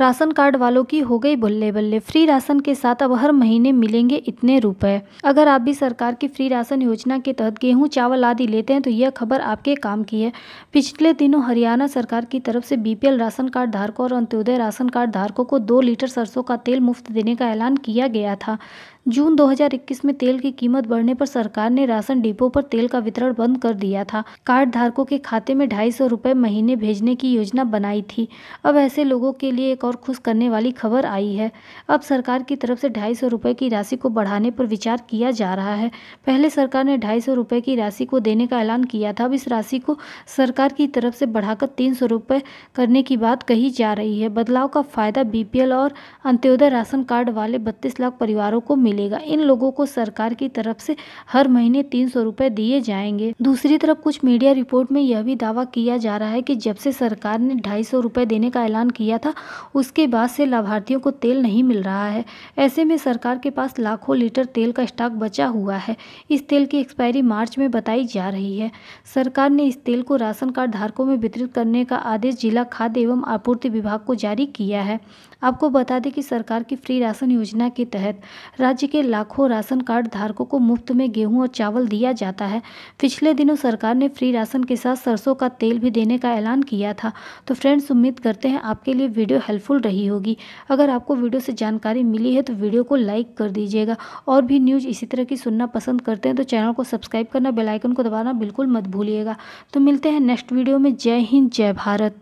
ration card वालों की हो गई बल्ले बल्ले फ्री राशन के साथ अब हर महीने मिलेंगे इतने रुपए अगर आप भी सरकार की फ्री राशन योजना के तहत गेहूं चावल आदि लेते हैं तो यह खबर आपके काम की है पिछले दिनों हरियाणा सरकार की तरफ से बीपीएल राशन कार्ड धारकों और अंत्योदय राशन कार्ड धारकों को दो लीटर सरसों का तेल मुफ्त देने का ऐलान किया गया था जून 2021 में तेल की कीमत बढ़ने पर सरकार ने राशन डिपो पर तेल का वितरण बंद कर दिया था कार्ड धारकों के खाते में ढाई सौ रुपये महीने भेजने की योजना बनाई थी अब ऐसे लोगों के लिए एक और खुश करने वाली खबर आई है अब सरकार की तरफ से ढाई सौ रुपये की राशि को बढ़ाने पर विचार किया जा रहा है पहले सरकार ने ढाई सौ रुपये की राशि को देने का ऐलान किया था अब इस राशि को सरकार की तरफ से बढ़ाकर तीन सौ रुपये करने की बात कही जा रही है बदलाव का फायदा एल और अंत्योदय राशन कार्ड वाले बत्तीस लाख परिवारों को मिल मिलेगा इन लोगों को सरकार की तरफ से हर महीने तीन सौ रुपए दिए जाएंगे दूसरी तरफ कुछ मीडिया रिपोर्ट में यह भी दावा किया जा रहा है कि जब से सरकार ने ढाई सौ रुपए देने का ऐलान किया था उसके बाद से लाभार्थियों को तेल नहीं मिल रहा है ऐसे में सरकार के पास लाखों लीटर तेल का स्टॉक बचा हुआ है इस तेल की एक्सपायरी मार्च में बताई जा रही है सरकार ने इस तेल को राशन कार्ड धारकों में वितरित करने का आदेश जिला खाद्य एवं आपूर्ति विभाग को जारी किया है आपको बता दें कि सरकार की फ्री राशन योजना के तहत राज्य के लाखों राशन कार्ड धारकों को मुफ्त में गेहूं और चावल दिया जाता है पिछले दिनों सरकार ने फ्री राशन के साथ सरसों का तेल भी देने का ऐलान किया था तो फ्रेंड्स उम्मीद करते हैं आपके लिए वीडियो हेल्पफुल रही होगी अगर आपको वीडियो से जानकारी मिली है तो वीडियो को लाइक कर दीजिएगा और भी न्यूज़ इसी तरह की सुनना पसंद करते हैं तो चैनल को सब्सक्राइब करना बेलाइकन को दबाना बिल्कुल मत भूलिएगा तो मिलते हैं नेक्स्ट वीडियो में जय हिंद जय भारत